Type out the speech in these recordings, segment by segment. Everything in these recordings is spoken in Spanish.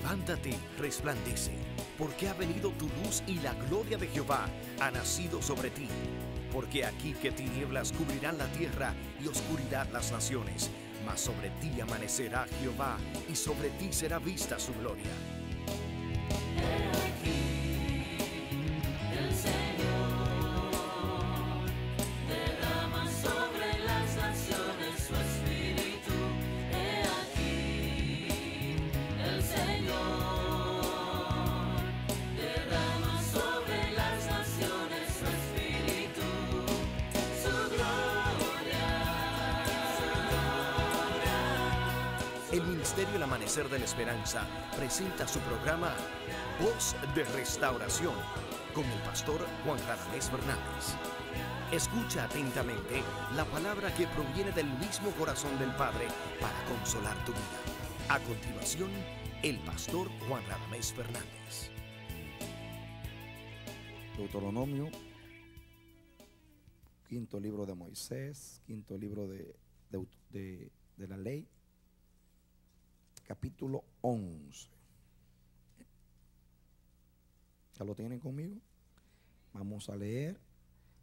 Levántate, resplandece, porque ha venido tu luz y la gloria de Jehová ha nacido sobre ti. Porque aquí que tinieblas cubrirán la tierra y oscuridad las naciones, mas sobre ti amanecerá Jehová y sobre ti será vista su gloria. Esperanza presenta su programa Voz de Restauración con el pastor Juan Radamés Fernández. Escucha atentamente la palabra que proviene del mismo corazón del Padre para consolar tu vida. A continuación, el pastor Juan Radamés Fernández. Deuteronomio, quinto libro de Moisés, quinto libro de la ley capítulo 11. ¿Ya lo tienen conmigo? Vamos a leer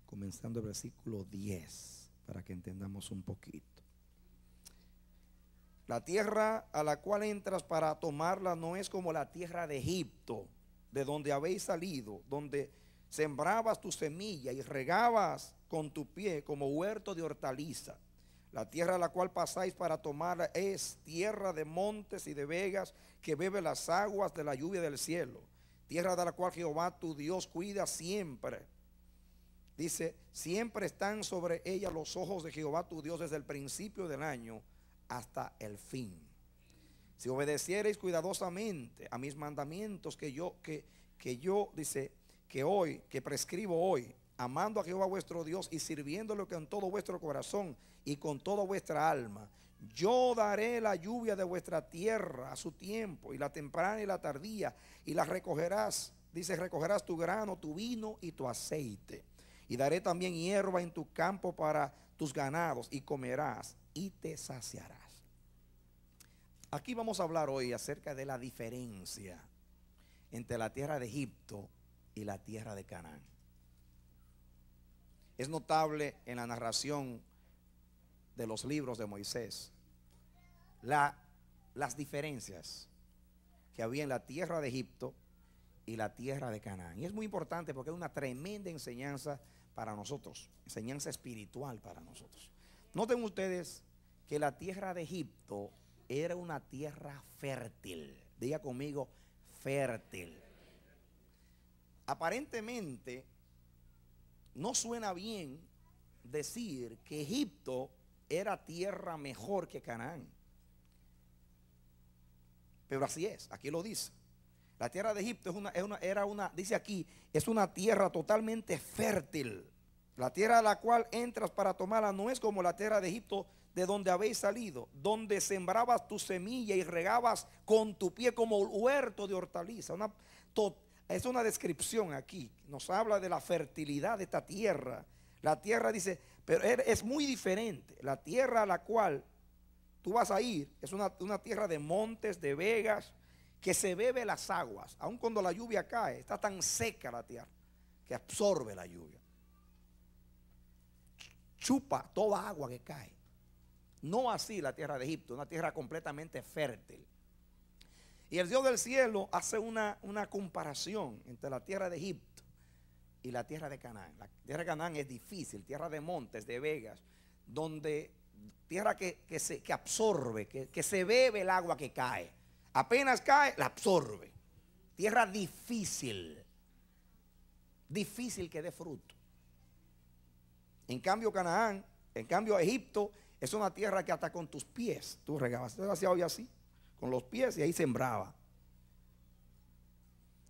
comenzando el versículo 10 para que entendamos un poquito. La tierra a la cual entras para tomarla no es como la tierra de Egipto, de donde habéis salido, donde sembrabas tu semilla y regabas con tu pie como huerto de hortaliza. La tierra a la cual pasáis para tomar es tierra de montes y de vegas que bebe las aguas de la lluvia del cielo. Tierra de la cual Jehová tu Dios cuida siempre. Dice, siempre están sobre ella los ojos de Jehová tu Dios desde el principio del año hasta el fin. Si obedeciereis cuidadosamente a mis mandamientos que yo, que, que yo, dice, que hoy, que prescribo hoy, amando a Jehová vuestro Dios y sirviéndolo con todo vuestro corazón y con toda vuestra alma. Yo daré la lluvia de vuestra tierra a su tiempo, y la temprana y la tardía, y la recogerás, dice, recogerás tu grano, tu vino y tu aceite. Y daré también hierba en tu campo para tus ganados, y comerás y te saciarás. Aquí vamos a hablar hoy acerca de la diferencia entre la tierra de Egipto y la tierra de Canaán es notable en la narración de los libros de Moisés. las diferencias que había en la tierra de Egipto y la tierra de Canaán. Y es muy importante porque es una tremenda enseñanza para nosotros, enseñanza espiritual para nosotros. Noten ustedes que la tierra de Egipto era una tierra fértil. Diga conmigo, fértil. Aparentemente no suena bien decir que Egipto era tierra mejor que Canaán. Pero así es, aquí lo dice. La tierra de Egipto es una, era una, dice aquí, es una tierra totalmente fértil. La tierra a la cual entras para tomarla no es como la tierra de Egipto de donde habéis salido, donde sembrabas tu semilla y regabas con tu pie como huerto de hortaliza. Una, es una descripción aquí, nos habla de la fertilidad de esta tierra. La tierra dice, pero er, es muy diferente. La tierra a la cual tú vas a ir es una, tierra de montes, de vegas, que se bebe las aguas. Aun cuando la lluvia cae, está tan seca la tierra que absorbe la lluvia. Chupa toda agua que cae. No así la tierra de Egipto, una tierra completamente fértil. Y el Dios del cielo hace una, una comparación entre la tierra de Egipto y la tierra de Canaán. La tierra de Canaán es difícil, tierra de montes, de vegas, donde tierra que, se, que absorbe, que, se bebe el agua que cae. Apenas cae, la absorbe. Tierra difícil, difícil que dé fruto. En cambio, Canaán, en cambio, Egipto es una tierra que hasta con tus pies tú regabas. ¿Tú hoy así? con los pies y ahí sembraba.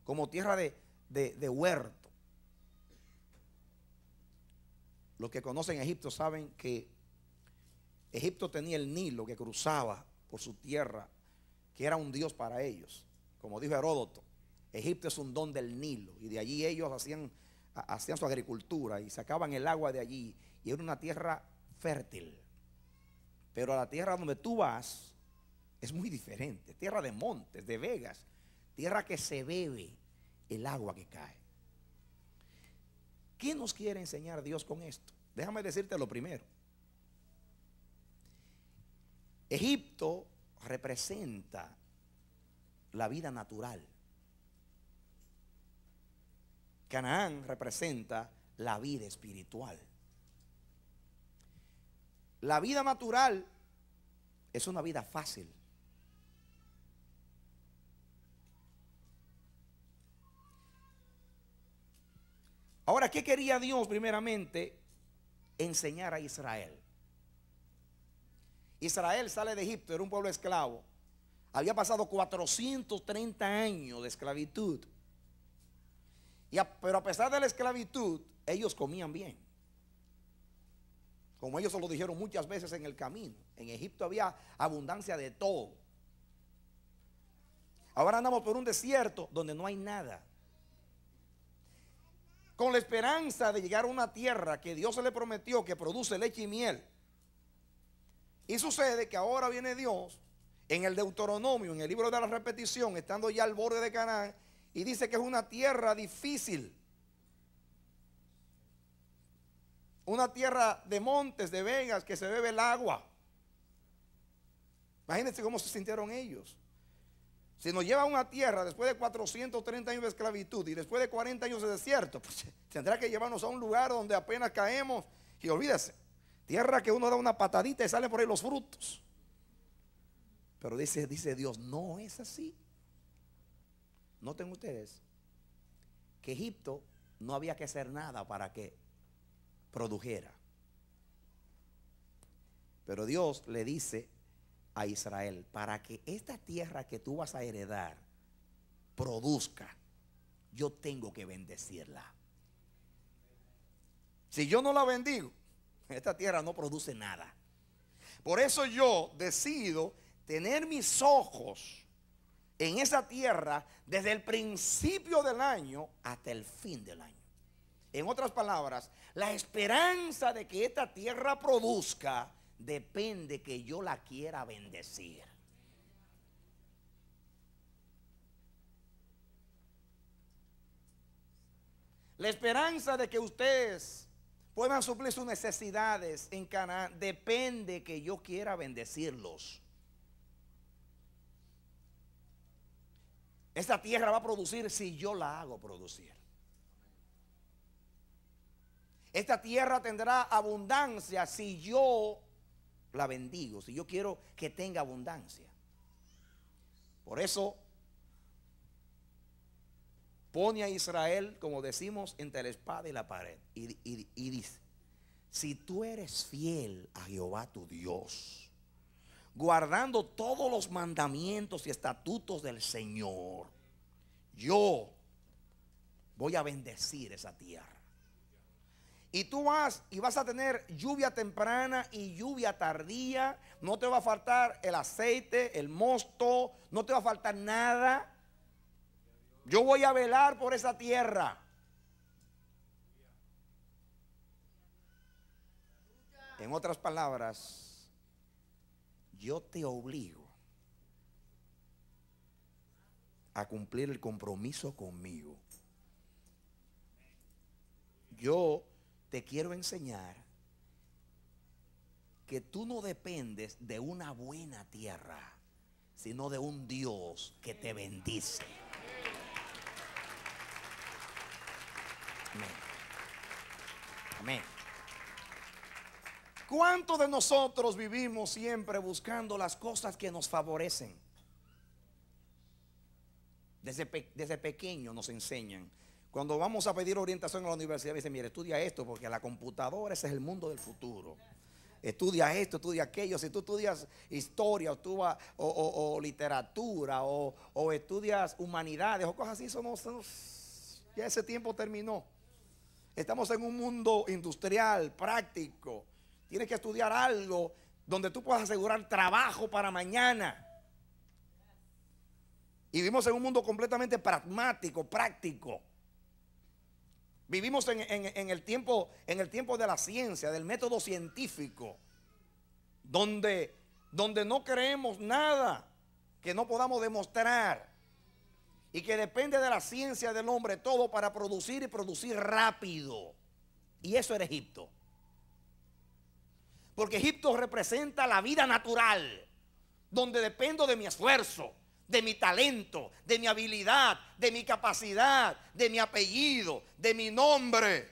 Como tierra de, de, de huerto. Los que conocen Egipto saben que Egipto tenía el Nilo que cruzaba por su tierra, que era un dios para ellos. Como dijo Heródoto, Egipto es un don del Nilo y de allí ellos hacían, hacían su agricultura y sacaban el agua de allí y era una tierra fértil. Pero a la tierra donde tú vas, es muy diferente. Tierra de montes, de vegas. Tierra que se bebe el agua que cae. ¿Qué nos quiere enseñar Dios con esto? Déjame decirte lo primero. Egipto representa la vida natural. Canaán representa la vida espiritual. La vida natural es una vida fácil. Ahora, ¿qué quería Dios primeramente? Enseñar a Israel. Israel sale de Egipto, era un pueblo esclavo. Había pasado 430 años de esclavitud. pero a pesar de la esclavitud, ellos comían bien. Como ellos se lo dijeron muchas veces en el camino. En Egipto había abundancia de todo. Ahora andamos por un desierto donde no hay nada con la esperanza de llegar a una tierra que Dios se le prometió que produce leche y miel. Y sucede que ahora viene Dios en el Deuteronomio, en el libro de la repetición, estando ya al borde de Canaán, y dice que es una tierra difícil. Una tierra de montes, de vegas, que se bebe el agua. Imagínense cómo se sintieron ellos. Si nos lleva a una tierra después de 430 años de esclavitud y después de 40 años de desierto, pues tendrá que llevarnos a un lugar donde apenas caemos. Y olvídese, tierra que uno da una patadita y sale por ahí los frutos. Pero dice, dice Dios, no es así. Noten ustedes que Egipto no había que hacer nada para que produjera. Pero Dios le dice a Israel, para que esta tierra que tú vas a heredar produzca, yo tengo que bendecirla. Si yo no la bendigo, esta tierra no produce nada. Por eso yo decido tener mis ojos en esa tierra desde el principio del año hasta el fin del año. En otras palabras, la esperanza de que esta tierra produzca depende que yo la quiera bendecir. La esperanza de que ustedes puedan suplir sus necesidades en Canaán depende que yo quiera bendecirlos. Esta tierra va a producir si yo la hago producir. Esta tierra tendrá abundancia si yo la bendigo, si yo quiero que tenga abundancia. Por eso pone a Israel, como decimos, entre la espada y la pared. Y, y dice, si tú eres fiel a Jehová tu Dios, guardando todos los mandamientos y estatutos del Señor, yo voy a bendecir esa tierra. Y tú vas y vas a tener lluvia temprana y lluvia tardía. No te va a faltar el aceite, el mosto, no te va a faltar nada. Yo voy a velar por esa tierra. En otras palabras, yo te obligo a cumplir el compromiso conmigo. Yo te quiero enseñar que tú no dependes de una buena tierra, sino de un Dios que te bendice. Amén. Amén. ¿Cuántos de nosotros vivimos siempre buscando las cosas que nos favorecen? Desde, desde pequeño nos enseñan cuando vamos a pedir orientación a la universidad, dice, dicen, mire, estudia esto, porque la computadora ese es el mundo del futuro. Estudia esto, estudia aquello. Si tú estudias historia o, literatura o, estudias humanidades o cosas así, eso ya ese tiempo terminó. Estamos en un mundo industrial, práctico. Tienes que estudiar algo donde tú puedas asegurar trabajo para mañana. Y vivimos en un mundo completamente pragmático, práctico. Vivimos en, el tiempo, en el tiempo de la ciencia, del método científico, donde, donde no creemos nada que no podamos demostrar y que depende de la ciencia del hombre todo para producir y producir rápido. Y eso era Egipto. Porque Egipto representa la vida natural, donde dependo de mi esfuerzo de mi talento, de mi habilidad, de mi capacidad, de mi apellido, de mi nombre,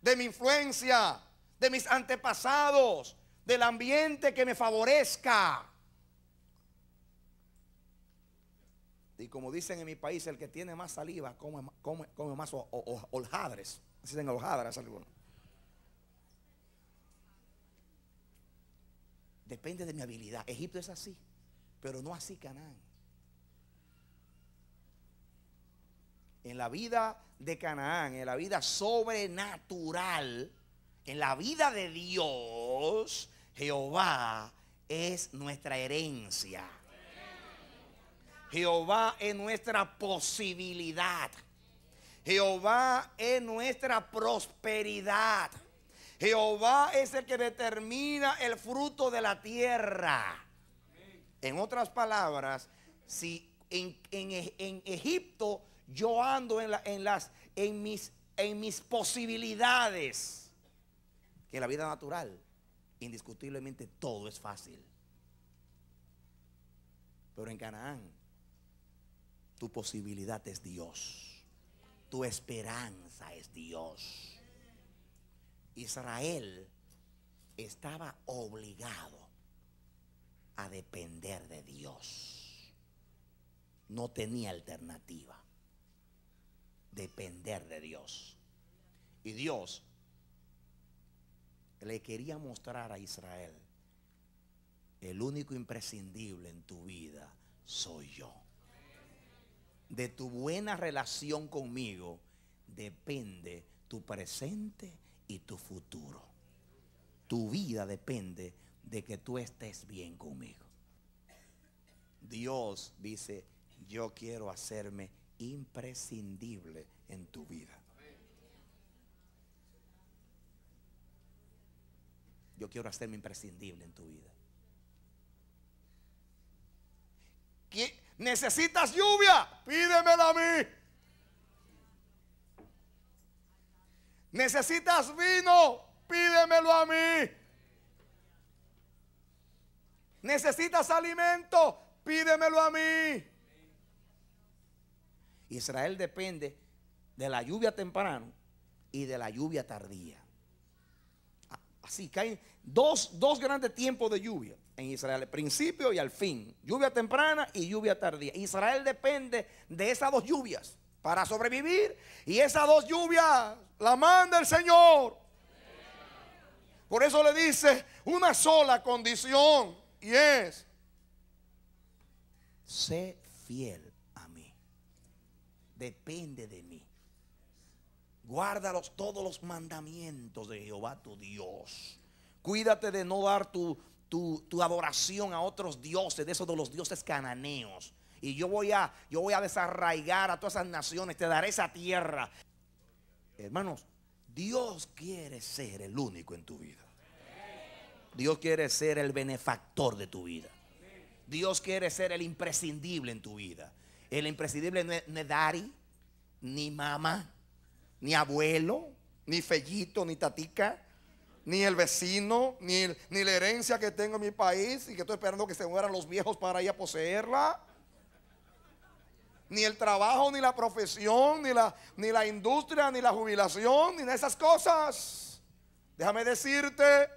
de mi influencia, de mis antepasados, del ambiente que me favorezca. Y como dicen en mi país, el que tiene más saliva come, más Oljadres Dicen Depende de mi habilidad. Egipto es así, pero no así Canaán. en la vida de Canaán, en la vida sobrenatural, en la vida de Dios, Jehová es nuestra herencia. Jehová es nuestra posibilidad. Jehová es nuestra prosperidad. Jehová es el que determina el fruto de la tierra. En otras palabras, si en, en Egipto yo ando en, las, en, mis, en mis posibilidades. Que en la vida natural, indiscutiblemente, todo es fácil. Pero en Canaán, tu posibilidad es Dios. Tu esperanza es Dios. Israel estaba obligado a depender de Dios. No tenía alternativa depender de Dios. Y Dios le quería mostrar a Israel, el único imprescindible en tu vida soy yo. De tu buena relación conmigo depende tu presente y tu futuro. Tu vida depende de que tú estés bien conmigo. Dios dice, yo quiero hacerme imprescindible en tu vida. Yo quiero hacerme imprescindible en tu vida. ¿Necesitas lluvia? pídemelo a mí. ¿Necesitas vino? Pídemelo a mí. ¿Necesitas alimento? Pídemelo a mí. Israel depende de la lluvia temprano y de la lluvia tardía. Ah, así caen dos, grandes tiempos de lluvia en Israel, El principio y al fin. Lluvia temprana y lluvia tardía. Israel depende de esas dos lluvias para sobrevivir. Y esas dos lluvias la manda el Señor. Por eso le dice una sola condición y es, sé fiel depende de mí. Guárdalos todos los mandamientos de Jehová tu Dios. Cuídate de no dar tu, tu, tu, adoración a otros dioses, de esos de los dioses cananeos. Y yo voy, a, yo voy a desarraigar a todas esas naciones, te daré esa tierra. Hermanos, Dios quiere ser el único en tu vida. Dios quiere ser el benefactor de tu vida. Dios quiere ser el imprescindible en tu vida. El imprescindible no es, Dari, ni mamá, ni abuelo, ni fellito, ni tatica, ni el vecino, ni, la herencia que tengo en mi país y que estoy esperando que se mueran los viejos para ir a poseerla. Ni el trabajo, ni la profesión, ni la, industria, ni la jubilación, ni esas cosas. Déjame decirte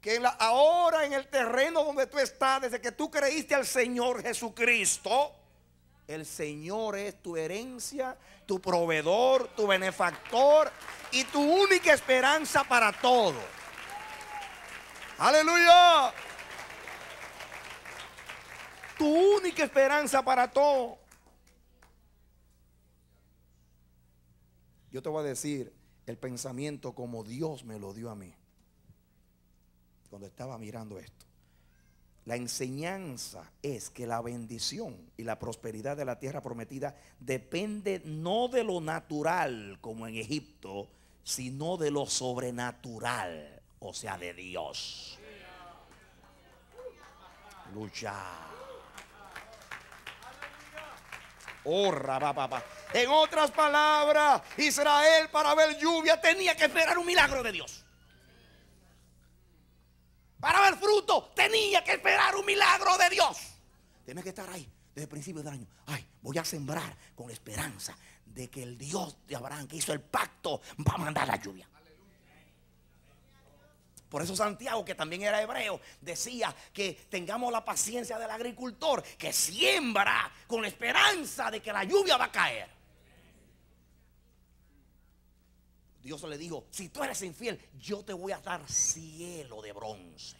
que ahora en el terreno donde tú estás, desde que tú creíste al Señor Jesucristo, el Señor es tu herencia, tu proveedor, tu benefactor y tu única esperanza para todo. Aleluya. Tu única esperanza para todo. Yo te voy a decir el pensamiento como Dios me lo dio a mí. Cuando estaba mirando esto. La enseñanza es que la bendición y la prosperidad de la tierra prometida depende no de lo natural como en Egipto, sino de lo sobrenatural, o sea, de Dios. Lucha. Oh, papá. En otras palabras, Israel para ver lluvia tenía que esperar un milagro de Dios. Para ver fruto tenía que esperar un milagro de Dios. Tiene que estar ahí desde el principio del año. Ay, voy a sembrar con la esperanza de que el Dios de Abraham que hizo el pacto va a mandar la lluvia. Por eso Santiago, que también era hebreo, decía que tengamos la paciencia del agricultor que siembra con la esperanza de que la lluvia va a caer. Dios le dijo, si tú eres infiel, yo te voy a dar cielo de bronce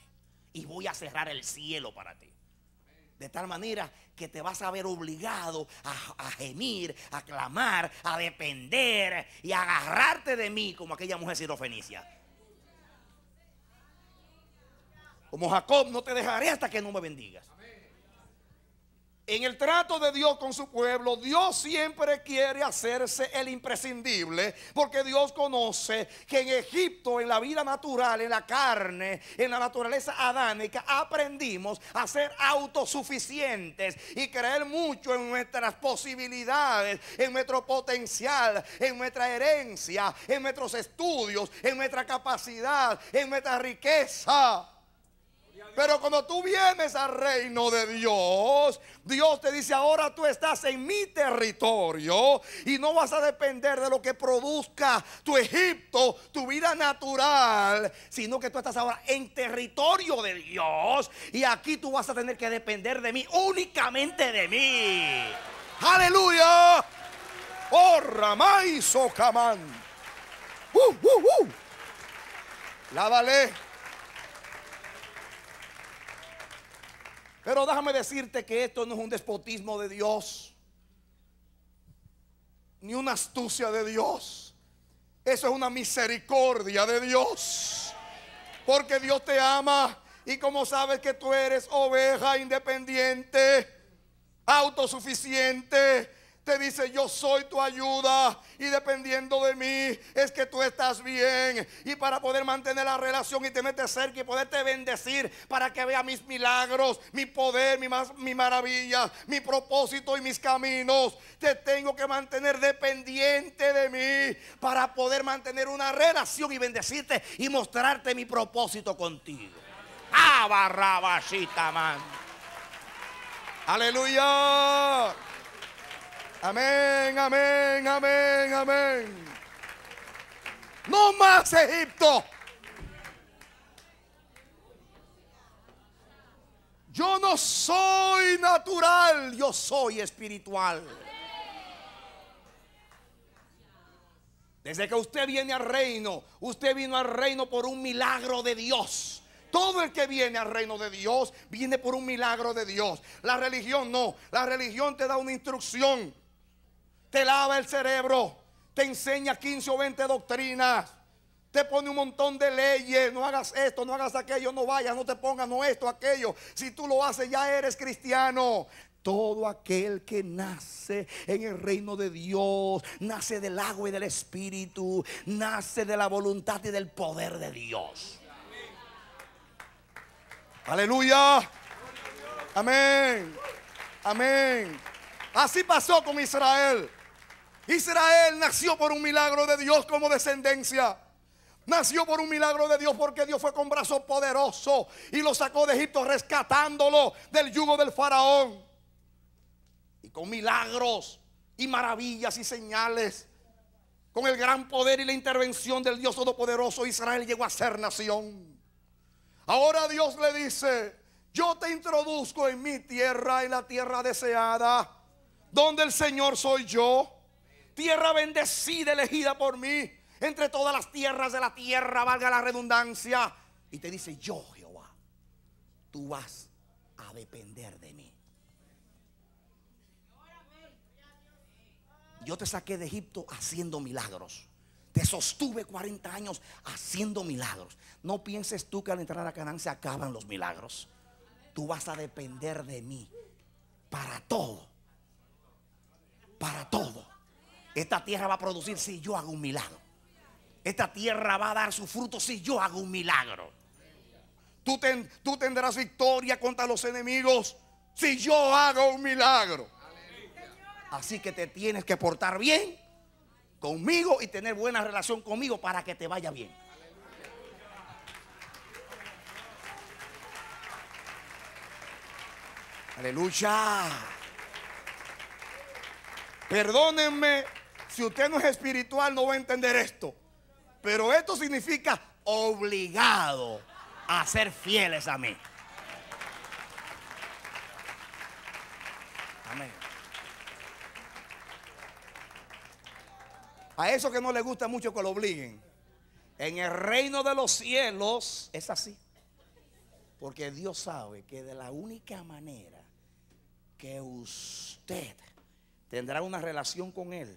y voy a cerrar el cielo para ti. De tal manera que te vas a ver obligado a, gemir, a clamar, a depender y a agarrarte de mí como aquella mujer sirofenicia. Como Jacob, no te dejaré hasta que no me bendigas. En el trato de Dios con su pueblo, Dios siempre quiere hacerse el imprescindible, porque Dios conoce que en Egipto, en la vida natural, en la carne, en la naturaleza adánica, aprendimos a ser autosuficientes y creer mucho en nuestras posibilidades, en nuestro potencial, en nuestra herencia, en nuestros estudios, en nuestra capacidad, en nuestra riqueza. Pero cuando tú vienes al reino de Dios, Dios te dice, ahora tú estás en mi territorio y no vas a depender de lo que produzca tu Egipto, tu vida natural, sino que tú estás ahora en territorio de Dios y aquí tú vas a tener que depender de mí, únicamente de mí. Aleluya. Oh, Ramay Sokaman, Uh, uh, uh. Lávale. Pero déjame decirte que esto no es un despotismo de Dios, ni una astucia de Dios. Eso es una misericordia de Dios. Porque Dios te ama y como sabes que tú eres oveja independiente, autosuficiente, te dice, yo soy tu ayuda y dependiendo de mí es que tú estás bien. Y para poder mantener la relación y tenerte cerca y poderte bendecir para que vea mis milagros, mi poder, mi, mi maravilla, mi propósito y mis caminos, te tengo que mantener dependiente de mí para poder mantener una relación y bendecirte y mostrarte mi propósito contigo. ¡Ah, man! ¡Aleluya! Amén, amén, amén, amén. No más Egipto. Yo no soy natural, yo soy espiritual. Desde que usted viene al reino, usted vino al reino por un milagro de Dios. Todo el que viene al reino de Dios viene por un milagro de Dios. La religión no, la religión te da una instrucción te lava el cerebro, te enseña 15 o 20 doctrinas, te pone un montón de leyes, no hagas esto, no hagas aquello, no vayas, no te pongas, no esto, aquello. Si tú lo haces ya eres cristiano. Todo aquel que nace en el reino de Dios, nace del agua y del espíritu, nace de la voluntad y del poder de Dios. Aleluya. Amén. Amén. Así pasó con Israel. Israel nació por un milagro de Dios como descendencia. Nació por un milagro de Dios porque Dios fue con brazo poderoso y lo sacó de Egipto rescatándolo del yugo del faraón. Y con milagros y maravillas y señales, con el gran poder y la intervención del Dios Todopoderoso, Israel llegó a ser nación. Ahora Dios le dice, yo te introduzco en mi tierra, en la tierra deseada, donde el Señor soy yo tierra bendecida, elegida por mí, entre todas las tierras de la tierra, valga la redundancia. Y te dice, yo Jehová, tú vas a depender de mí. Yo te saqué de Egipto haciendo milagros. Te sostuve 40 años haciendo milagros. No pienses tú que al entrar a Canaán se acaban los milagros. Tú vas a depender de mí para todo. Para todo. Esta tierra va a producir si yo hago un milagro. Esta tierra va a dar su fruto si yo hago un milagro. Tú, tú tendrás victoria contra los enemigos si yo hago un milagro. Así que te tienes que portar bien conmigo y tener buena relación conmigo para que te vaya bien. Aleluya. Perdónenme si usted no es espiritual, no va a entender esto. Pero esto significa obligado a ser fieles a mí. Amén. A eso que no le gusta mucho que lo obliguen. En el reino de los cielos es así. Porque Dios sabe que de la única manera que usted tendrá una relación con Él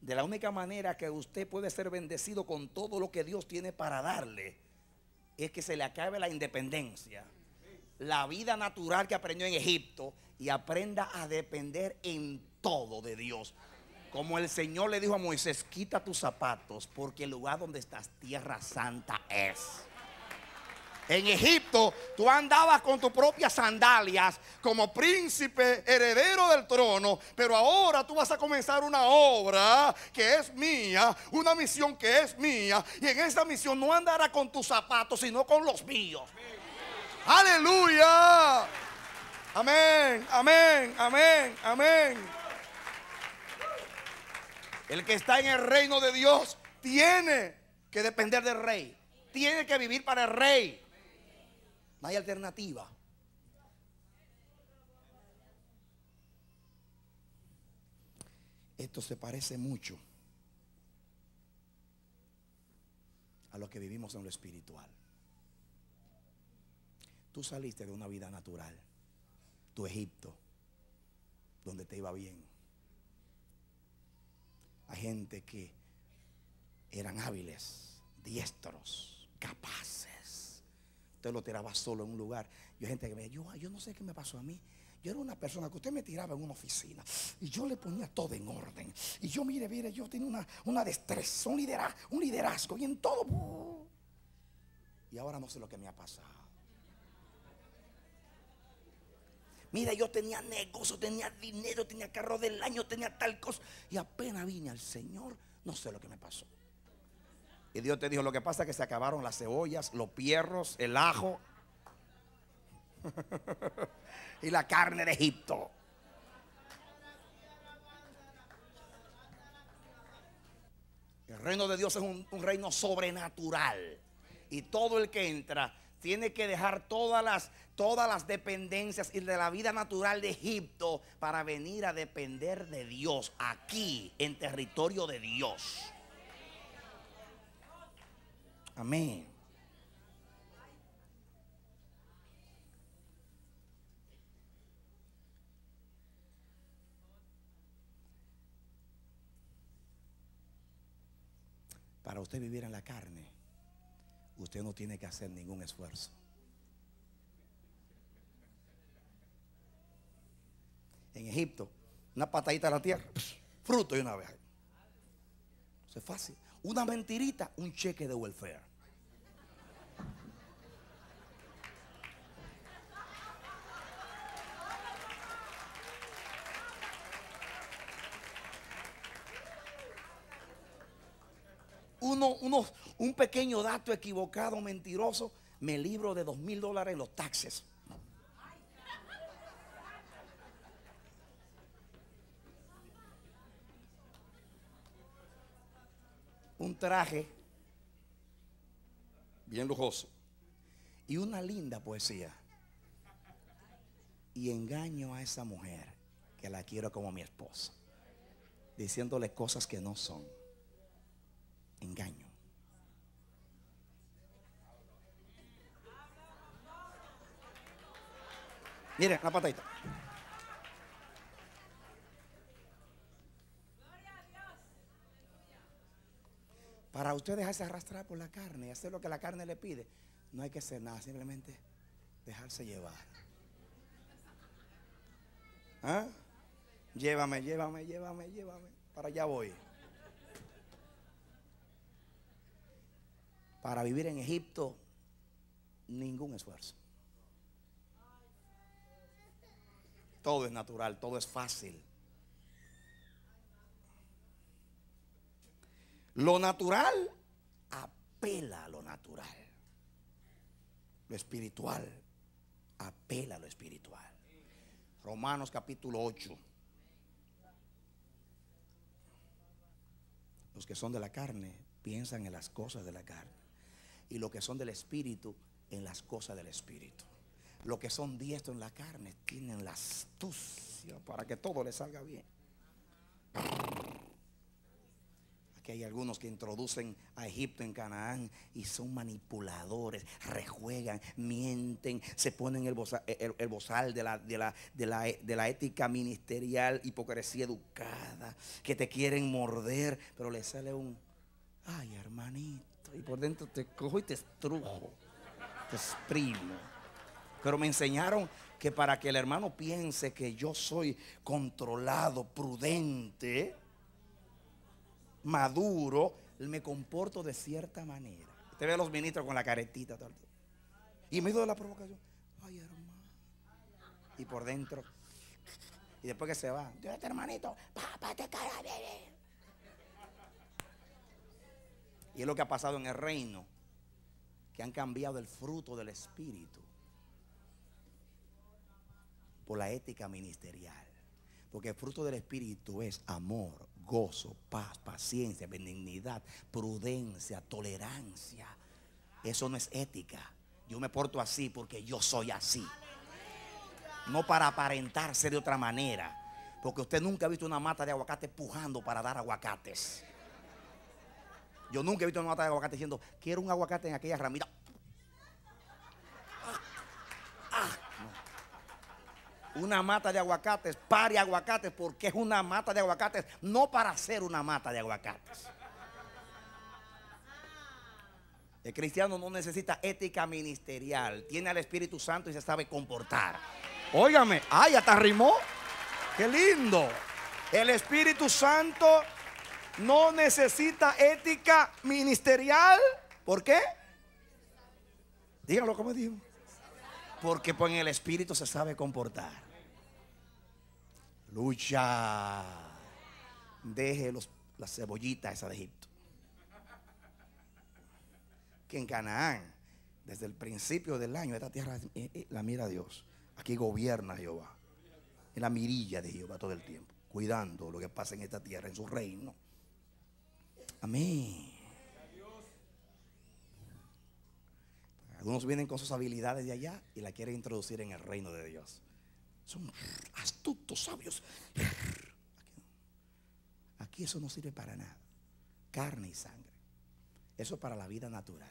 de la única manera que usted puede ser bendecido con todo lo que Dios tiene para darle es que se le acabe la independencia, la vida natural que aprendió en Egipto y aprenda a depender en todo de Dios. Como el Señor le dijo a Moisés, quita tus zapatos porque el lugar donde estás tierra santa es. En Egipto tú andabas con tus propias sandalias como príncipe heredero del trono, pero ahora tú vas a comenzar una obra que es mía, una misión que es mía, y en esa misión no andará con tus zapatos, sino con los míos. Aleluya. Amén, amén, amén, amén. El que está en el reino de Dios tiene que depender del rey, tiene que vivir para el rey. No hay alternativa. Esto se parece mucho a lo que vivimos en lo espiritual. Tú saliste de una vida natural, tu Egipto, donde te iba bien. Hay gente que eran hábiles, diestros, capaces lo tiraba solo en un lugar. Yo gente que me yo, yo no sé qué me pasó a mí. Yo era una persona que usted me tiraba en una oficina y yo le ponía todo en orden. Y yo, mire, mire, yo tenía una, una destreza, un liderazgo, un liderazgo y en todo. Y ahora no sé lo que me ha pasado. Mira, yo tenía negocio, tenía dinero, tenía carro del año, tenía tal cosa. Y apenas vine al Señor, no sé lo que me pasó. Y Dios te dijo, lo que pasa es que se acabaron las cebollas, los pierros, el ajo y la carne de Egipto. El reino de Dios es un, reino sobrenatural. Y todo el que entra tiene que dejar todas las, todas las dependencias y de la vida natural de Egipto para venir a depender de Dios aquí, en territorio de Dios. Amén. Para usted vivir en la carne, usted no tiene que hacer ningún esfuerzo. En Egipto, una patadita a la tierra, fruto y una vez. Eso es fácil. Una mentirita, un cheque de welfare. un pequeño dato equivocado, mentiroso, me libro de dos mil dólares en los taxes. Un traje bien lujoso y una linda poesía. Y engaño a esa mujer que la quiero como mi esposa, diciéndole cosas que no son engaño. Mire la patita. Para usted dejarse arrastrar por la carne y hacer lo que la carne le pide, no hay que hacer nada, simplemente dejarse llevar. ¿Ah? Llévame, llévame, llévame, llévame. Para allá voy. Para vivir en Egipto, ningún esfuerzo. Todo es natural, todo es fácil. Lo natural apela a lo natural. Lo espiritual apela a lo espiritual. Romanos capítulo 8. Los que son de la carne piensan en las cosas de la carne y lo que son del Espíritu en las cosas del Espíritu. Lo que son diestros en la carne tienen la astucia para que todo le salga bien. Aquí hay algunos que introducen a Egipto en Canaán y son manipuladores, rejuegan, mienten, se ponen el bozal, de, la, de la ética ministerial, hipocresía educada, que te quieren morder, pero le sale un... Ay, hermanito. Y por dentro te cojo y te estrujo, te exprimo. Pero me enseñaron que para que el hermano piense que yo soy controlado, prudente, maduro, me comporto de cierta manera. te ve a los ministros con la caretita Y me de la provocación. Ay, hermano. Y por dentro. Y después que se va, este hermanito, papá, te cara, y es lo que ha pasado en el reino, que han cambiado el fruto del Espíritu por la ética ministerial. Porque el fruto del Espíritu es amor, gozo, paz, paciencia, benignidad, prudencia, tolerancia. Eso no es ética. Yo me porto así porque yo soy así. No para aparentarse de otra manera. Porque usted nunca ha visto una mata de aguacate pujando para dar aguacates. Yo nunca he visto una mata de aguacate diciendo, quiero un aguacate en aquella ramita. Una mata de aguacates, pare aguacates, porque es una mata de aguacates, no para ser una mata de aguacates. El cristiano no necesita ética ministerial, tiene al Espíritu Santo y se sabe comportar. Óigame, ay, hasta rimó. Qué lindo. El Espíritu Santo no necesita ética ministerial. ¿Por qué? Díganlo como digo. Porque pues, en el espíritu se sabe comportar. Lucha. Deje los, las cebollitas esa de Egipto. Que en Canaán, desde el principio del año, esta tierra la mira Dios. Aquí gobierna Jehová. En la mirilla de Jehová todo el tiempo. Cuidando lo que pasa en esta tierra, en su reino. Amén. Algunos vienen con sus habilidades de allá y la quieren introducir en el reino de Dios. Son astutos, sabios. Aquí eso no sirve para nada. Carne y sangre. Eso es para la vida natural.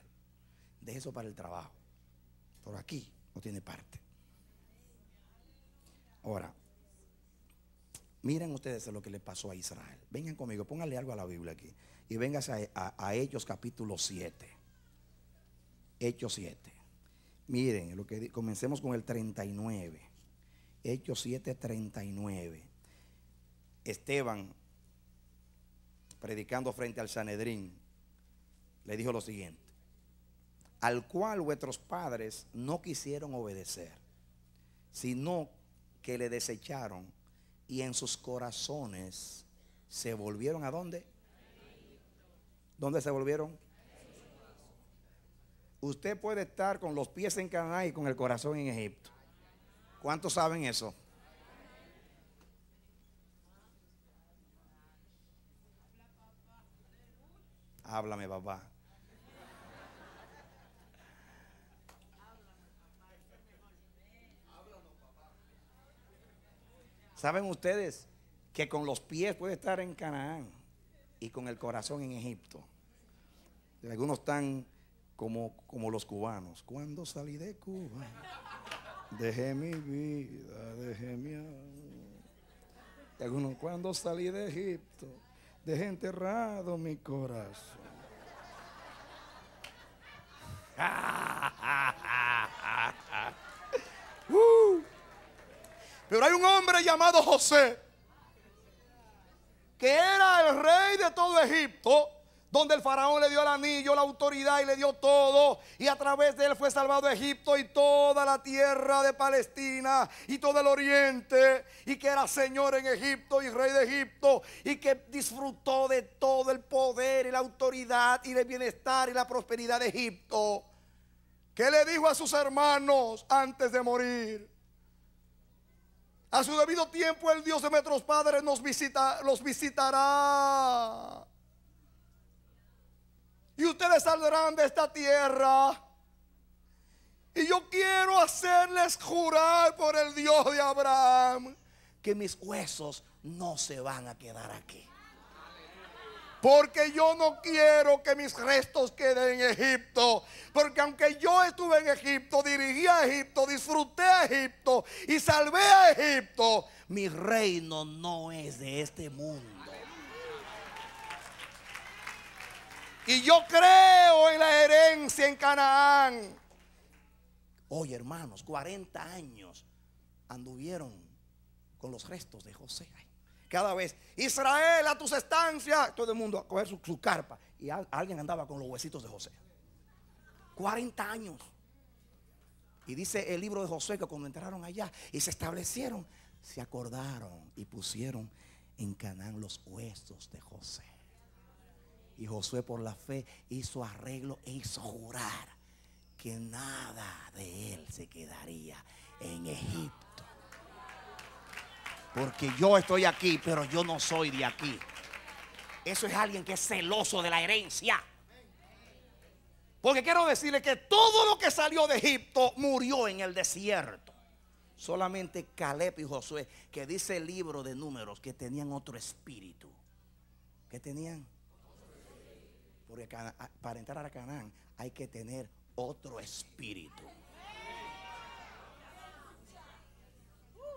De eso para el trabajo. Por aquí no tiene parte. Ahora, miren ustedes lo que le pasó a Israel. Vengan conmigo, pónganle algo a la Biblia aquí y vengase a, Hechos capítulo 7. Hechos 7. Miren, lo que comencemos con el 39. Hechos 7, 39. Esteban, predicando frente al Sanedrín, le dijo lo siguiente, al cual vuestros padres no quisieron obedecer, sino que le desecharon y en sus corazones se volvieron a dónde? ¿Dónde se volvieron? Usted puede estar con los pies en Canaán y con el corazón en Egipto. ¿Cuántos saben eso? Háblame, papá. ¿Saben ustedes que con los pies puede estar en Canaán? y con el corazón en Egipto. Algunos están como, como los cubanos. Cuando salí de Cuba, dejé mi vida, dejé mi amor. Algunos, cuando salí de Egipto, dejé enterrado mi corazón. Uh. Pero hay un hombre llamado José que era el rey de todo Egipto, donde el faraón le dio el anillo, la autoridad y le dio todo. Y a través de él fue salvado Egipto y toda la tierra de Palestina y todo el oriente. Y que era señor en Egipto y rey de Egipto. Y que disfrutó de todo el poder y la autoridad y el bienestar y la prosperidad de Egipto. ¿Qué le dijo a sus hermanos antes de morir? A su debido tiempo el Dios de nuestros padres nos visita, los visitará. Y ustedes saldrán de esta tierra. Y yo quiero hacerles jurar por el Dios de Abraham que mis huesos no se van a quedar aquí. Porque yo no quiero que mis restos queden en Egipto. Porque aunque yo estuve en Egipto, dirigí a Egipto, disfruté a Egipto y salvé a Egipto, mi reino no es de este mundo. Y yo creo en la herencia en Canaán. Hoy hermanos, 40 años anduvieron con los restos de José cada vez. Israel, a tus estancias. Todo el mundo a coger su, carpa. Y alguien andaba con los huesitos de José. 40 años. Y dice el libro de José que cuando entraron allá y se establecieron, se acordaron y pusieron en Canaán los huesos de José. Y José por la fe hizo arreglo e hizo jurar que nada de él se quedaría en Egipto. Porque yo estoy aquí, pero yo no soy de aquí. Eso es alguien que es celoso de la herencia. Porque quiero decirle que todo lo que salió de Egipto murió en el desierto. Solamente Caleb y Josué, que dice el libro de números, que tenían otro espíritu. ¿Qué tenían? Porque para entrar a Canaán hay que tener otro espíritu.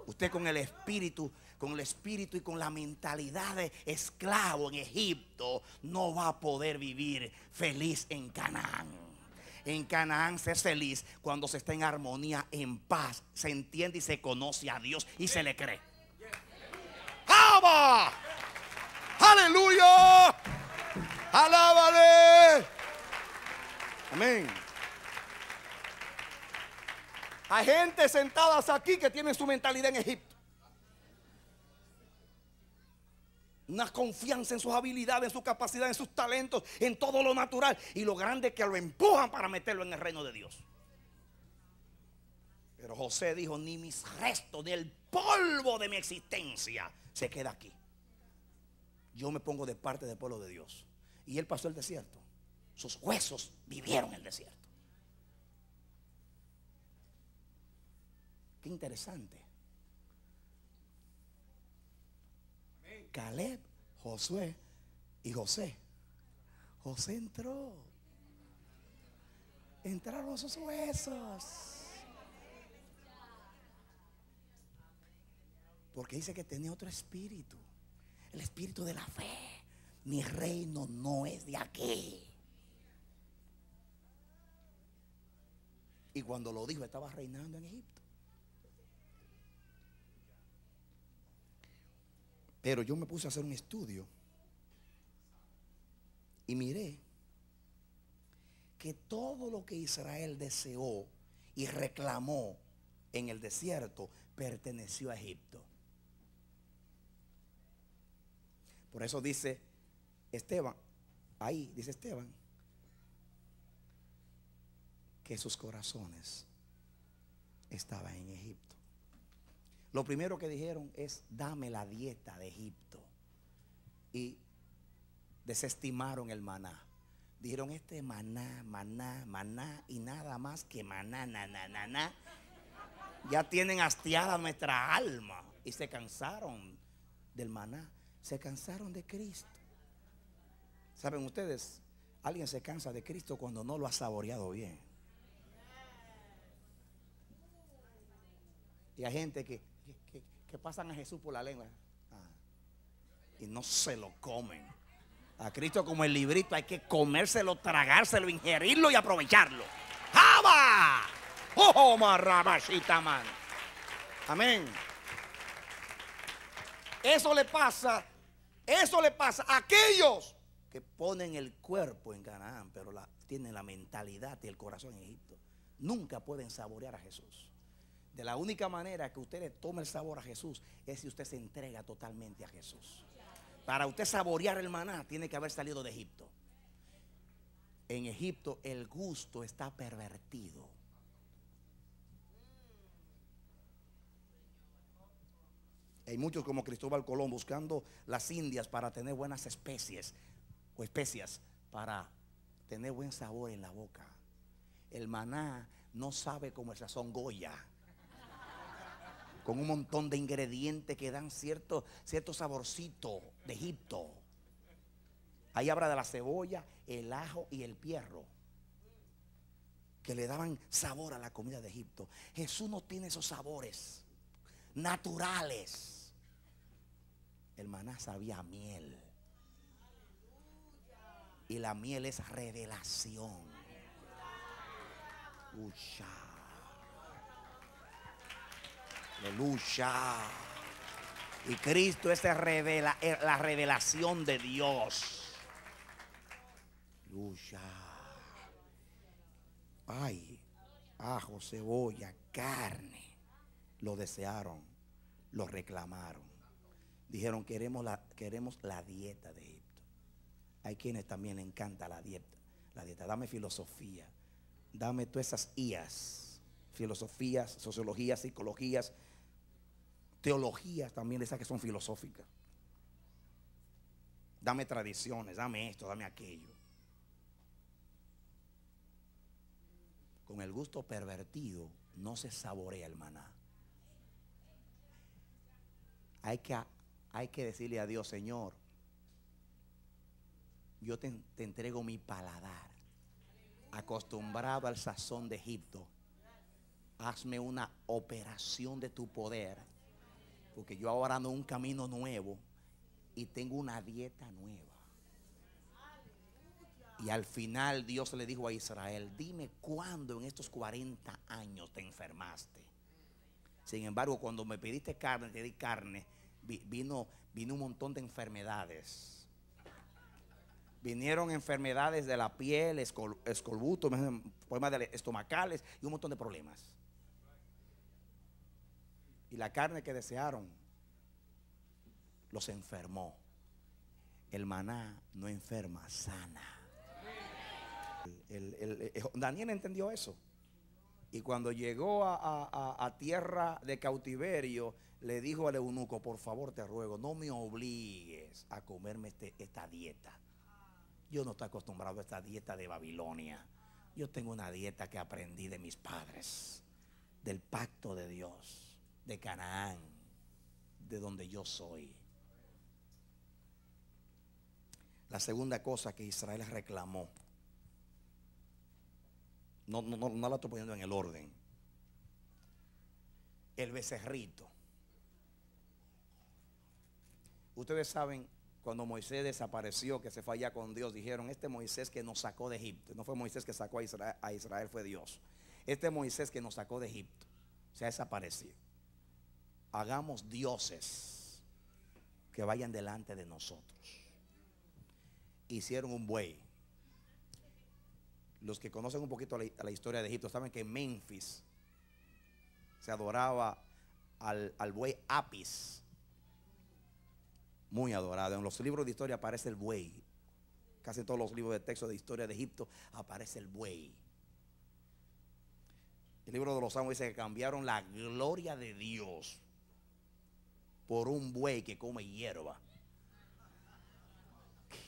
Usted con el espíritu, con el espíritu y con la mentalidad de esclavo en Egipto, no va a poder vivir feliz en Canaán en Canaán ser feliz cuando se está en armonía, en paz, se entiende y se conoce a Dios y se le cree. ¡Aba! ¡Aleluya! ¡Alábale! Amén. Hay gente sentadas aquí que tiene su mentalidad en Egipto. Una confianza en sus habilidades, en su capacidad, en sus talentos, en todo lo natural. Y lo grande que lo empujan para meterlo en el reino de Dios. Pero José dijo, ni mis restos, ni el polvo de mi existencia se queda aquí. Yo me pongo de parte del pueblo de Dios. Y él pasó el desierto. Sus huesos vivieron el desierto. Qué interesante. Caleb, Josué y José. José entró. Entraron sus huesos. Porque dice que tenía otro espíritu. El espíritu de la fe. Mi reino no es de aquí. Y cuando lo dijo, estaba reinando en Egipto. Pero yo me puse a hacer un estudio y miré que todo lo que Israel deseó y reclamó en el desierto perteneció a Egipto. Por eso dice Esteban, ahí dice Esteban, que sus corazones estaban en Egipto. Lo primero que dijeron es, dame la dieta de Egipto. Y desestimaron el maná. Dijeron, este maná, maná, maná y nada más que maná, na, na, Ya tienen hastiada nuestra alma. Y se cansaron del maná. Se cansaron de Cristo. Saben ustedes, alguien se cansa de Cristo cuando no lo ha saboreado bien. Y hay gente que que pasan a Jesús por la lengua. Ah. y no se lo comen. A Cristo como el librito hay que comérselo, tragárselo, ingerirlo y aprovecharlo. ¡Jaba! ¡Oh, marrabachita, man! Amén. Eso le pasa, eso le pasa a aquellos que ponen el cuerpo en Canaán, pero tienen la mentalidad y el corazón en Egipto. Nunca pueden saborear a Jesús la única manera que usted le tome el sabor a Jesús es si usted se entrega totalmente a Jesús. Para usted saborear el maná tiene que haber salido de Egipto. En Egipto el gusto está pervertido. Hay muchos como Cristóbal Colón buscando las Indias para tener buenas especies o especias para tener buen sabor en la boca. El maná no sabe como el sazón Goya con un montón de ingredientes que dan cierto, cierto saborcito de Egipto. Ahí habla de la cebolla, el ajo y el pierro, que le daban sabor a la comida de Egipto. Jesús no tiene esos sabores naturales. El maná sabía miel. Y la miel es revelación lucha Y Cristo es revela, eh, la revelación de Dios. Lucha Ay, ajo, cebolla, carne. Lo desearon, lo reclamaron. Dijeron, queremos la, queremos la dieta de Egipto. Hay quienes también le encanta la dieta. La dieta, dame filosofía. Dame todas esas IAS. Filosofías, sociologías, psicologías teologías también de esas que son filosóficas. Dame tradiciones, dame esto, dame aquello. Con el gusto pervertido no se saborea el maná. Hay que, hay que decirle a Dios, Señor, yo te, te entrego mi paladar, acostumbrado al sazón de Egipto. Hazme una operación de tu poder porque yo ahora ando un camino nuevo y tengo una dieta nueva. Y al final Dios le dijo a Israel, dime cuándo en estos 40 años te enfermaste. Sin embargo, cuando me pediste carne, te di carne, vino, vino un montón de enfermedades. Vinieron enfermedades de la piel, escorbuto, problemas estomacales y un montón de problemas y la carne que desearon los enfermó. El maná no enferma, sana. Daniel entendió eso. Y cuando llegó a, tierra de cautiverio, le dijo al eunuco, por favor te ruego, no me obligues a comerme este, esta dieta. Yo no estoy acostumbrado a esta dieta de Babilonia. Yo tengo una dieta que aprendí de mis padres, del pacto de Dios de Canaán, de donde yo soy. La segunda cosa que Israel reclamó, no, la estoy poniendo en el orden, el becerrito. Ustedes saben, cuando Moisés desapareció, que se fue allá con Dios, dijeron, este Moisés que nos sacó de Egipto, no fue Moisés que sacó a Israel fue Dios. Este Moisés que nos sacó de Egipto, se ha desaparecido hagamos dioses que vayan delante de nosotros. Hicieron un buey. Los que conocen un poquito la, historia de Egipto saben que en Memphis se adoraba al, buey Apis. Muy adorado. En los libros de historia aparece el buey. Casi todos los libros de texto de historia de Egipto aparece el buey. El libro de los amos dice que cambiaron la gloria de Dios por un buey que come hierba.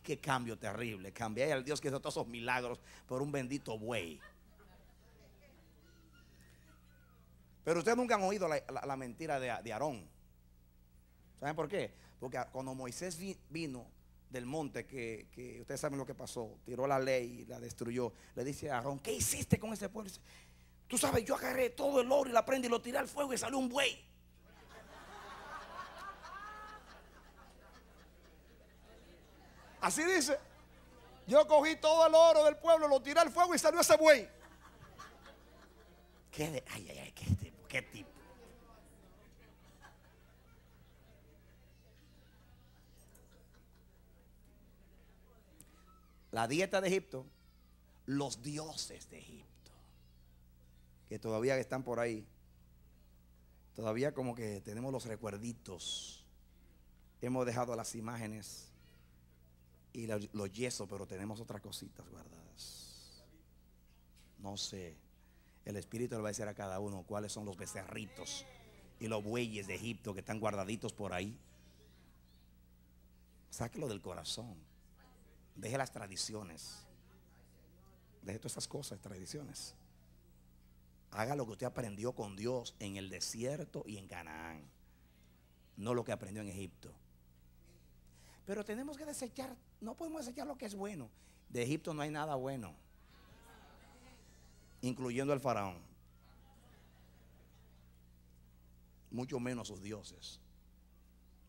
Qué, cambio terrible. Cambia al Dios que hizo todos esos milagros por un bendito buey. Pero ustedes nunca han oído la, mentira de, de Aarón. ¿Saben por qué? Porque cuando Moisés vino del monte, que, que, ustedes saben lo que pasó, tiró la ley, la destruyó, le dice a Aarón, ¿qué hiciste con ese pueblo? Tú sabes, yo agarré todo el oro y la prenda y lo tiré al fuego y salió un buey. Así dice. Yo cogí todo el oro del pueblo, lo tiré al fuego y salió ese buey. ¿Qué ay, ay, qué tipo, este, qué tipo. La dieta de Egipto, los dioses de Egipto, que todavía están por ahí, todavía como que tenemos los recuerditos, hemos dejado las imágenes y los, yesos, pero tenemos otras cositas guardadas. No sé. El Espíritu le va a decir a cada uno cuáles son los becerritos y los bueyes de Egipto que están guardaditos por ahí. Sáquelo del corazón. Deje las tradiciones. Deje todas esas cosas, tradiciones. Haga lo que usted aprendió con Dios en el desierto y en Canaán. No lo que aprendió en Egipto. Pero tenemos que desechar, no podemos desechar lo que es bueno. De Egipto no hay nada bueno, incluyendo al faraón. Mucho menos sus dioses.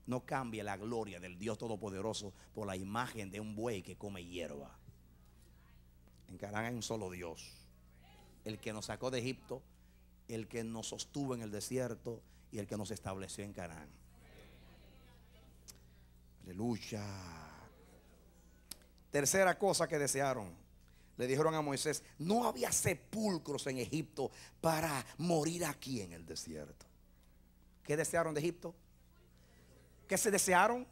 No cambie la gloria del Dios Todopoderoso por la imagen de un buey que come hierba. En Carán hay un solo Dios. El que nos sacó de Egipto, el que nos sostuvo en el desierto y el que nos estableció en Canaán. Aleluya. Tercera cosa que desearon. Le dijeron a Moisés, no había sepulcros en Egipto para morir aquí en el desierto. ¿Qué desearon de Egipto? ¿Qué se desearon?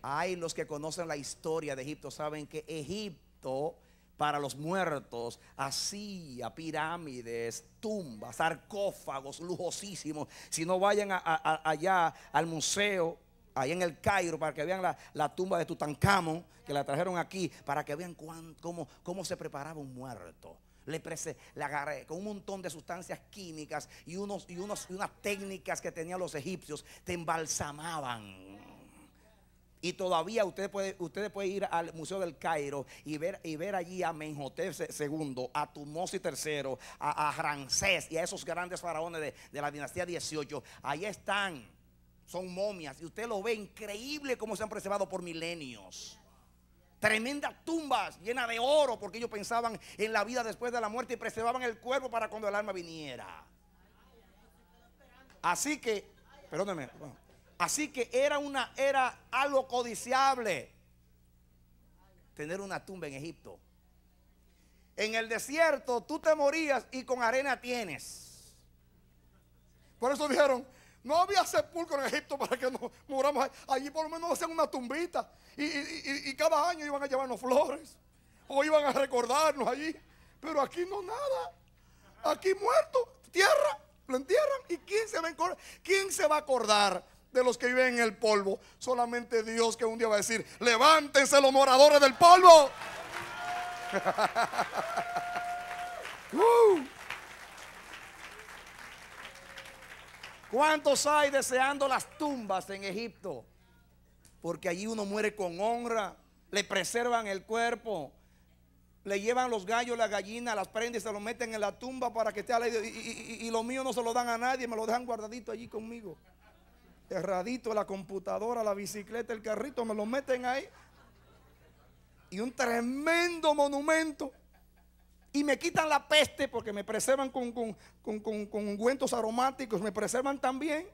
Hay los que conocen la historia de Egipto, saben que Egipto para los muertos hacía pirámides, tumbas, sarcófagos lujosísimos. Si no vayan allá al museo ahí en el Cairo, para que vean la, tumba de Tutankamón, que la trajeron aquí, para que vean cómo, se preparaba un muerto. Le, agarré con un montón de sustancias químicas y, unos, y, unas técnicas que tenían los egipcios. Te embalsamaban. Y todavía ustedes pueden ir al Museo del Cairo y ver, y ver allí a Menhotep II, a Tumosi III, a, a y a esos grandes faraones de, la dinastía 18. Ahí están son momias. Y usted lo ve increíble cómo se han preservado por milenios. Tremendas tumbas llenas de oro porque ellos pensaban en la vida después de la muerte y preservaban el cuerpo para cuando el alma viniera. Así que, perdóneme, así que era, una, era algo codiciable tener una tumba en Egipto. En el desierto tú te morías y con arena tienes. Por eso dijeron, no había sepulcro en Egipto para que nos muramos allí. por lo menos hacían una tumbita. Y, y, cada año iban a llevarnos flores. O iban a recordarnos allí. Pero aquí no nada. Aquí muerto, tierra, lo entierran. ¿Y quién se va a, quién se va a acordar? de los que viven en el polvo. Solamente Dios que un día va a decir, levántense los moradores del polvo. Uh. ¿Cuántos hay deseando las tumbas en Egipto? Porque allí uno muere con honra, le preservan el cuerpo, le llevan los gallos, la gallina, las prendas, se lo meten en la tumba para que esté alegre. Y, y, y, lo mío no se lo dan a nadie, me lo dejan guardadito allí conmigo. Erradito, la computadora, la bicicleta, el carrito, me lo meten ahí. Y un tremendo monumento y me quitan la peste porque me preservan con, con, ungüentos aromáticos, me preservan también.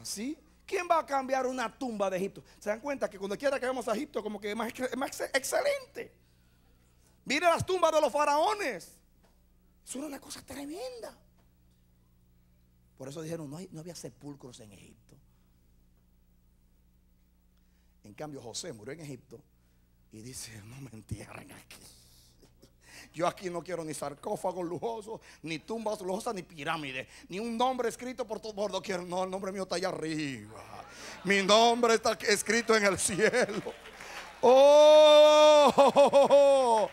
Así. ¿Quién va a cambiar una tumba de Egipto? Se dan cuenta que cuando quiera que vemos a Egipto, como que es más, excelente. Mire las tumbas de los faraones. Es una cosa tremenda. Por eso dijeron, no, no había sepulcros en Egipto. En cambio, José murió en Egipto y dice, no me entierren aquí. Yo aquí no quiero ni sarcófagos lujosos, ni tumbas lujosas, ni pirámides, ni un nombre escrito por todo bordo. Quiero, no, el nombre mío está allá arriba. Mi nombre está escrito en el cielo. Oh.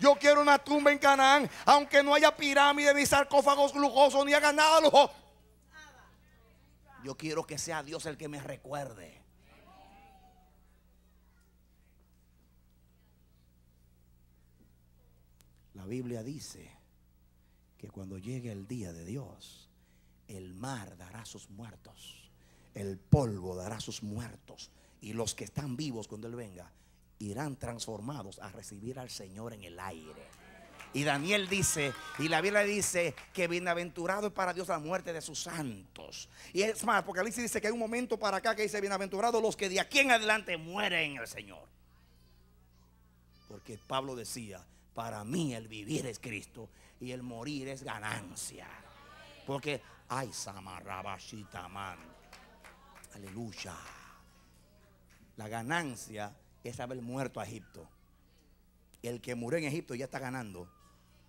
Yo quiero una tumba en Canaán, aunque no haya pirámide, ni sarcófagos lujosos, ni haga nada lujoso. Yo quiero que sea Dios el que me recuerde. Biblia dice que cuando llegue el día de Dios, el mar dará sus muertos, el polvo dará sus muertos, y los que están vivos cuando Él venga irán transformados a recibir al Señor en el aire. Y Daniel dice, y la Biblia dice que bienaventurado es para Dios la muerte de sus santos. Y es más, porque Alicia dice que hay un momento para acá que dice, bienaventurados los que de aquí en adelante mueren en el Señor. Porque Pablo decía, para mí el vivir es Cristo y el morir es ganancia. Porque, ay, Samarabashita, man. Aleluya. La ganancia es haber muerto a Egipto. El que murió en Egipto ya está ganando.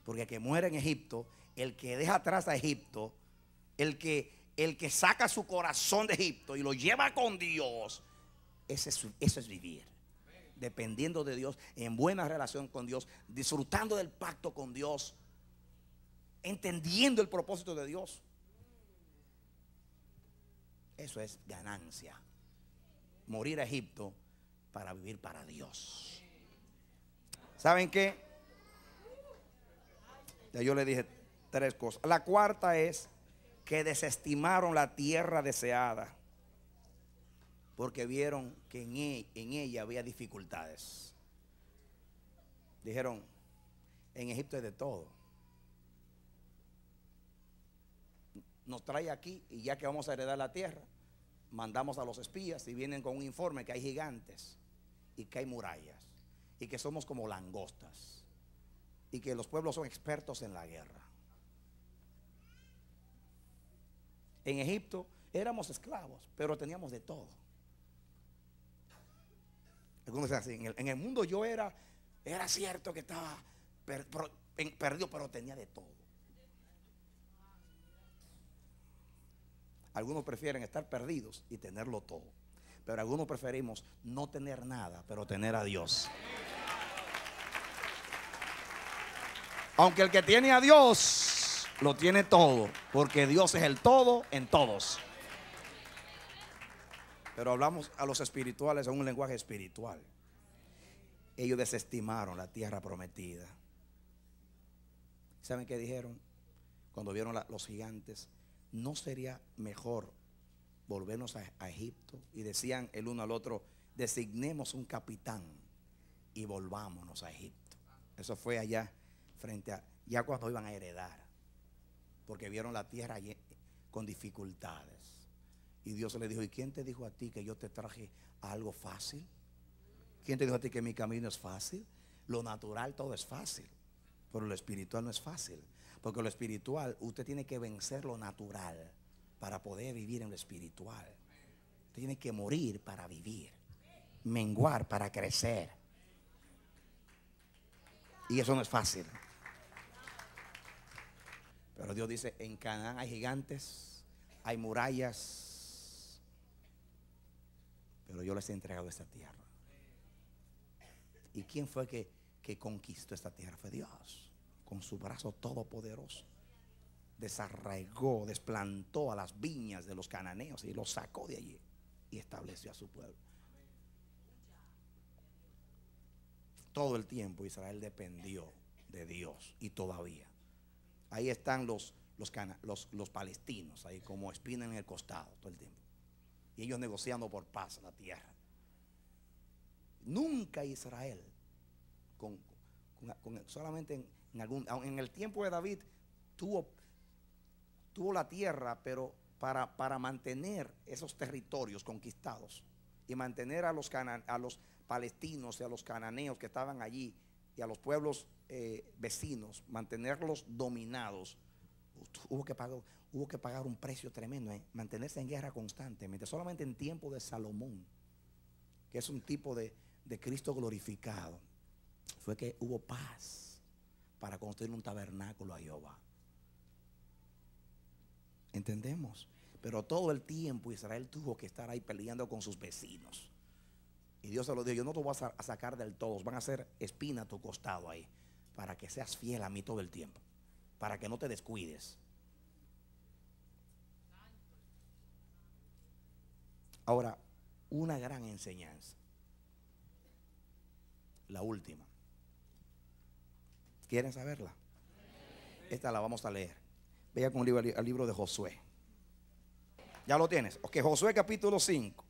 Porque el que muere en Egipto, el que deja atrás a Egipto, el que, el que saca su corazón de Egipto y lo lleva con Dios, eso es vivir dependiendo de Dios, en buena relación con Dios, disfrutando del pacto con Dios, entendiendo el propósito de Dios. Eso es ganancia. Morir a Egipto para vivir para Dios. ¿Saben qué? Ya yo le dije tres cosas. La cuarta es que desestimaron la tierra deseada porque vieron que e, en, ella había dificultades. Dijeron, en Egipto es de todo. Nos trae aquí y ya que vamos a heredar la tierra, mandamos a los espías y vienen con un informe que hay gigantes y que hay murallas y que somos como langostas y que los pueblos son expertos en la guerra. En Egipto éramos esclavos, pero teníamos de todo. En el, mundo yo era, era cierto que estaba perdido, pero tenía de todo. Algunos prefieren estar perdidos y tenerlo todo. Pero algunos preferimos no tener nada, pero tener a Dios. Aunque el que tiene a Dios lo tiene todo, porque Dios es el todo en todos. Pero hablamos a los espirituales en un lenguaje espiritual. Ellos desestimaron la tierra prometida. ¿Saben qué dijeron? Cuando vieron los gigantes, ¿no sería mejor volvernos a, a Egipto? Y decían el uno al otro, designemos un capitán y volvámonos a Egipto. Eso fue allá frente a, ya cuando iban a heredar, porque vieron la tierra con dificultades. Y Dios le dijo, ¿y quién te dijo a ti que yo te traje algo fácil? ¿Quién te dijo a ti que mi camino es fácil? Lo natural todo es fácil, pero lo espiritual no es fácil. Porque lo espiritual, usted tiene que vencer lo natural para poder vivir en lo espiritual. tiene que morir para vivir, menguar para crecer. Y eso no es fácil. Pero Dios dice, en Canaán hay gigantes, hay murallas, pero yo les he entregado esta tierra. ¿Y quién fue que, conquistó esta tierra? Fue Dios, con su brazo todopoderoso. Desarraigó, desplantó a las viñas de los cananeos y los sacó de allí y estableció a su pueblo. Todo el tiempo Israel dependió de Dios y todavía. Ahí están los, los, los palestinos, ahí como espina en el costado todo el tiempo y ellos negociando por paz la tierra. Nunca Israel, con, solamente en, algún, en el tiempo de David, tuvo, tuvo la tierra, pero para, para mantener esos territorios conquistados y mantener a los, a los palestinos y a los cananeos que estaban allí y a los pueblos eh, vecinos, mantenerlos dominados hubo que pagar, hubo que pagar un precio tremendo, ¿eh? mantenerse en guerra constantemente, solamente en tiempo de Salomón, que es un tipo de, Cristo glorificado, fue que hubo paz para construir un tabernáculo a Jehová. ¿Entendemos? Pero todo el tiempo Israel tuvo que estar ahí peleando con sus vecinos. Y Dios se lo dijo, yo no te voy a sacar del todo, van a ser espina a tu costado ahí, para que seas fiel a mí todo el tiempo para que no te descuides. Ahora, una gran enseñanza. La última. ¿Quieren saberla? Esta la vamos a leer. Vea con el libro de Josué. Ya lo tienes. Ok, Josué capítulo 5.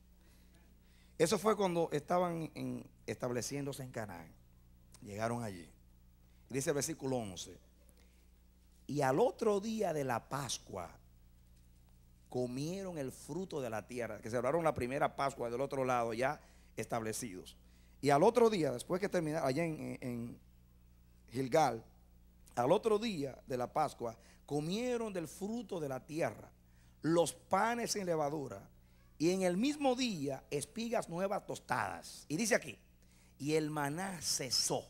Eso fue cuando estaban estableciéndose en Canaán. Llegaron allí. Dice el versículo 11. Y al otro día de la Pascua comieron el fruto de la tierra, que celebraron la primera Pascua del otro lado ya establecidos. Y al otro día, después que terminaron allá en, Gilgal, al otro día de la Pascua, comieron del fruto de la tierra, los panes en levadura, y en el mismo día espigas nuevas tostadas. Y dice aquí, y el maná cesó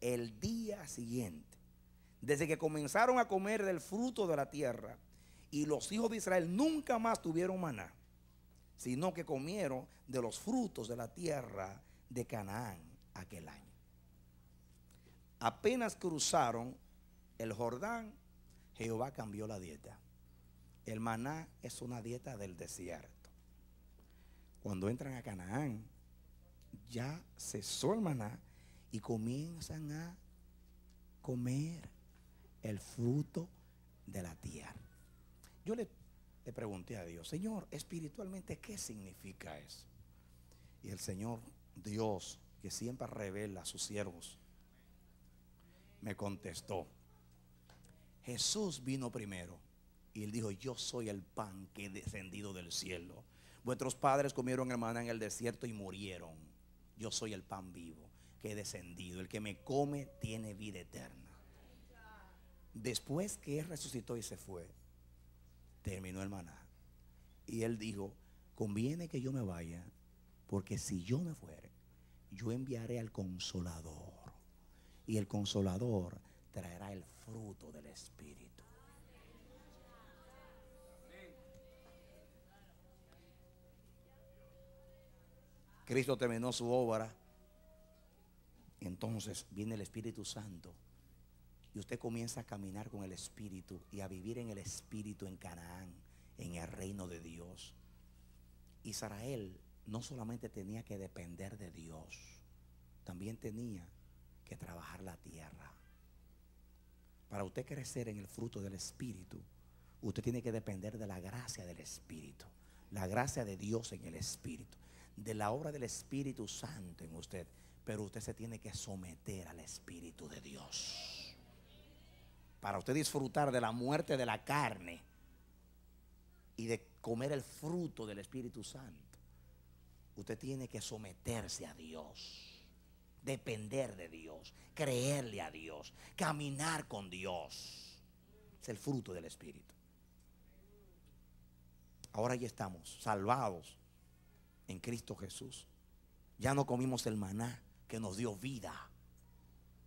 el día siguiente desde que comenzaron a comer del fruto de la tierra. Y los hijos de Israel nunca más tuvieron maná, sino que comieron de los frutos de la tierra de Canaán aquel año. Apenas cruzaron el Jordán, Jehová cambió la dieta. El maná es una dieta del desierto. Cuando entran a Canaán, ya cesó el maná y comienzan a comer el fruto de la tierra. Yo le, le pregunté a Dios, Señor, espiritualmente, ¿qué significa eso? Y el Señor Dios, que siempre revela a sus siervos, me contestó, Jesús vino primero y él dijo, yo soy el pan que he descendido del cielo. Vuestros padres comieron hermana en el desierto y murieron. Yo soy el pan vivo que he descendido. El que me come tiene vida eterna. Después que él resucitó y se fue, terminó el maná. Y él dijo, conviene que yo me vaya, porque si yo me fuere, yo enviaré al consolador. Y el consolador traerá el fruto del Espíritu. Cristo terminó su obra. Entonces viene el Espíritu Santo y usted comienza a caminar con el Espíritu y a vivir en el Espíritu en Canaán, en el reino de Dios. Israel no solamente tenía que depender de Dios, también tenía que trabajar la tierra. Para usted crecer en el fruto del Espíritu, usted tiene que depender de la gracia del Espíritu, la gracia de Dios en el Espíritu, de la obra del Espíritu Santo en usted, pero usted se tiene que someter al Espíritu de Dios para usted disfrutar de la muerte de la carne y de comer el fruto del Espíritu Santo, usted tiene que someterse a Dios, depender de Dios, creerle a Dios, caminar con Dios. Es el fruto del Espíritu. Ahora ya estamos salvados en Cristo Jesús. Ya no comimos el maná que nos dio vida.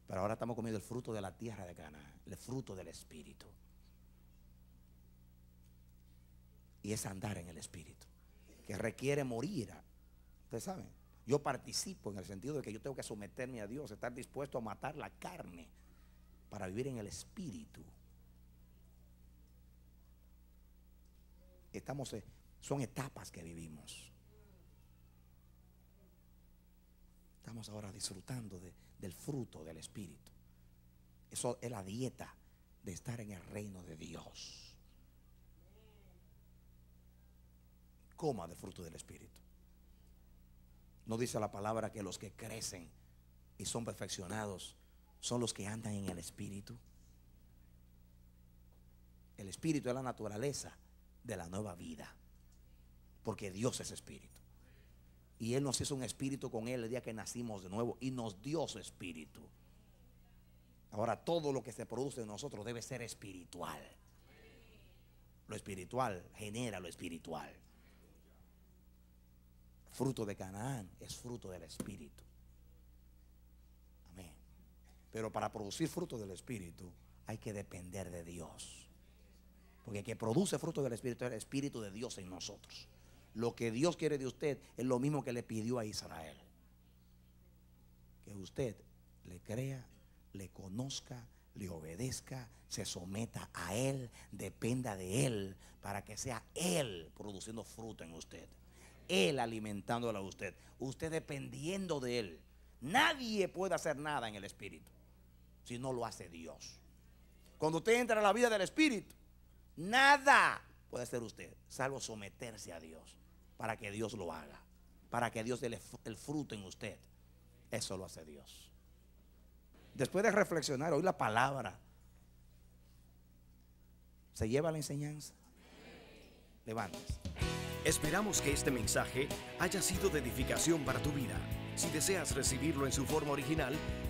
Pero ahora estamos comiendo el fruto de la tierra de Cana, el fruto del Espíritu. Y es andar en el Espíritu, que requiere morir. Ah, ustedes saben, yo participo en el sentido de que yo tengo que someterme a Dios, estar dispuesto a matar la carne para vivir en el Espíritu. Estamos, son etapas que vivimos. Estamos ahora disfrutando de, del fruto del Espíritu. Eso es la dieta de estar en el reino de Dios. Coma del fruto del Espíritu. No dice la palabra que los que crecen y son perfeccionados son los que andan en el Espíritu. El Espíritu es la naturaleza de la nueva vida, porque Dios es Espíritu. Y Él nos hizo un espíritu con Él el día que nacimos de nuevo y nos dio su espíritu. Ahora todo lo que se produce en nosotros debe ser espiritual. Lo espiritual genera lo espiritual. Fruto de Canaán es fruto del espíritu. Amén. Pero para producir fruto del espíritu hay que depender de Dios. Porque el que produce fruto del espíritu es el espíritu de Dios en nosotros. Lo que Dios quiere de usted es lo mismo que le pidió a Israel. Que usted le crea, le conozca, le obedezca, se someta a Él, dependa de Él, para que sea Él produciendo fruto en usted. Él alimentándola a usted. Usted dependiendo de Él. Nadie puede hacer nada en el Espíritu si no lo hace Dios. Cuando usted entra a la vida del Espíritu, nada puede hacer usted, salvo someterse a Dios para que Dios lo haga, para que Dios dé el fruto en usted. Eso lo hace Dios. Después de reflexionar hoy la palabra, ¿se lleva la enseñanza? Levantes. Esperamos que este mensaje haya sido de edificación para tu vida. Si deseas recibirlo en su forma original,